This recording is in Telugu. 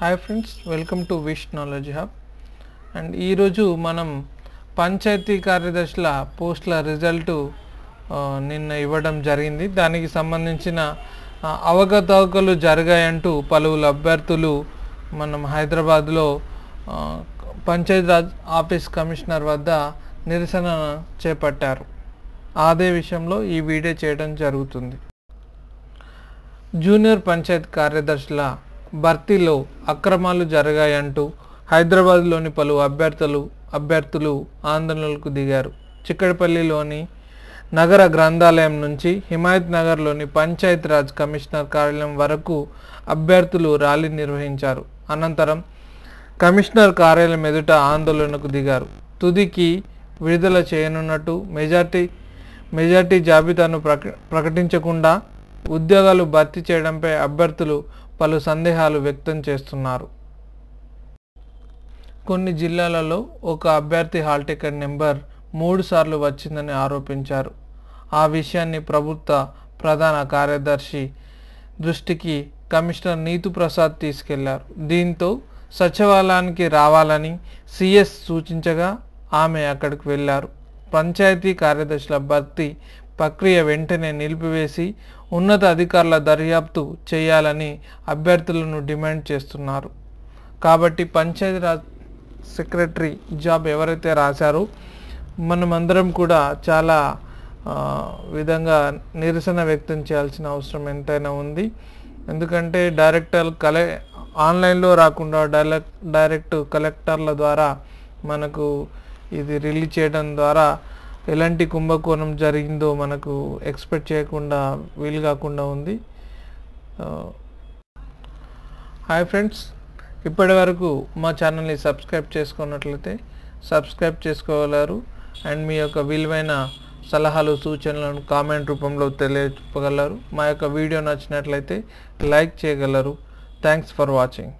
hi friends welcome to wish knowledge hub and ఈరోజు మనం పంచాయతీ కార్యదర్శుల పోస్టుల రిజల్టు నిన్న ఇవ్వడం జరిగింది దానికి సంబంధించిన అవకతవకలు జరిగాయంటూ పలువురు అభ్యర్థులు మనం హైదరాబాద్లో పంచాయతీరాజ్ ఆఫీస్ కమిషనర్ వద్ద నిరసన చేపట్టారు అదే విషయంలో ఈ వీడియో చేయడం జరుగుతుంది జూనియర్ పంచాయతీ కార్యదర్శుల భర్తీలో అక్రమాలు జరగాయంటూ హైదరాబాద్లోని పలు అభ్యర్థులు అభ్యర్థులు ఆందోళనలకు దిగారు చిక్కడపల్లిలోని నగర గ్రంథాలయం నుంచి హిమాయత్ నగర్లోని పంచాయతీరాజ్ కమిషనర్ కార్యాలయం వరకు అభ్యర్థులు ర్యాలీ నిర్వహించారు అనంతరం కమిషనర్ కార్యాలయం ఎదుట ఆందోళనకు దిగారు తుదికి విడుదల చేయనున్నట్టు మెజార్టీ మెజార్టీ జాబితాను ప్రకటించకుండా ఉద్యోగాలు భర్తీ చేయడంపై అభ్యర్థులు పలు సందేహాలు వ్యక్తం చేస్తున్నారు కొన్ని జిల్లాలలో ఒక అభ్యర్థి హాల్ టికెట్ నెంబర్ మూడుసార్లు వచ్చిందని ఆరోపించారు ఆ విషయాన్ని ప్రభుత్వ ప్రధాన కార్యదర్శి దృష్టికి కమిషనర్ నీతు ప్రసాద్ తీసుకెళ్లారు దీంతో సచివాలయానికి రావాలని సిఎస్ సూచించగా ఆమె అక్కడికి వెళ్ళారు పంచాయతీ కార్యదర్శుల భర్తీ ప్రక్రియ వెంటనే నిలిపివేసి ఉన్నత అధికారుల దర్యాప్తు చేయాలని అభ్యర్థులను డిమాండ్ చేస్తున్నారు కాబట్టి పంచాయతీరాజ్ సెక్రటరీ జాబ్ ఎవరైతే రాశారో మనమందరం కూడా చాలా విధంగా నిరసన వ్యక్తం చేయాల్సిన అవసరం ఎంతైనా ఉంది ఎందుకంటే డైరెక్టర్ కలె ఆన్లైన్లో రాకుండా డైరెక్ట్ డైరెక్ట్ కలెక్టర్ల ద్వారా మనకు ఇది రిలీజ్ చేయడం ద్వారా ఎలాంటి కుంభకోణం జరిగిందో మనకు ఎక్స్పెక్ట్ చేయకుండా వీలు కాకుండా ఉంది హాయ్ ఫ్రెండ్స్ ఇప్పటి వరకు మా ఛానల్ని సబ్స్క్రైబ్ చేసుకున్నట్లయితే సబ్స్క్రైబ్ చేసుకోగలరు అండ్ మీ యొక్క విలువైన సలహాలు సూచనలను కామెంట్ రూపంలో తెలియచెప్పగలరు మా యొక్క వీడియో నచ్చినట్లయితే లైక్ చేయగలరు థ్యాంక్స్ ఫర్ వాచింగ్